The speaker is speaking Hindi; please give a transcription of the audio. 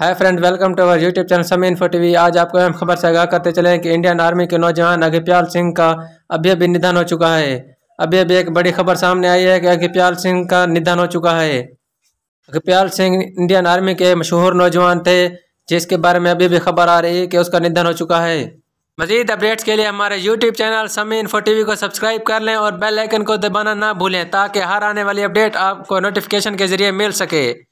hi friend welcome to our YouTube channel Samay info TV आज आपको हम खबर से आगाह करते चले कि इंडियन आर्मी के नौजवान अघिप्याल सिंह का अभी अभी निधन हो चुका है अभी अभी एक बड़ी खबर सामने आई है कि अघिप्याल सिंह का निधन हो चुका है अघिप्याल सिंह इंडियन आर्मी के मशहूर नौजवान थे जिसके बारे में अभी भी खबर आ रही है कि उसका निधन हो चुका है मजीद अपडेट्स के लिए हमारे YouTube channel Sami info TV को सब्सक्राइब कर लें और बेल आइकन को दबाना ना भूलें ताकि हर आने वाली अपडेट आपको नोटिफिकेशन के जरिए मिल सके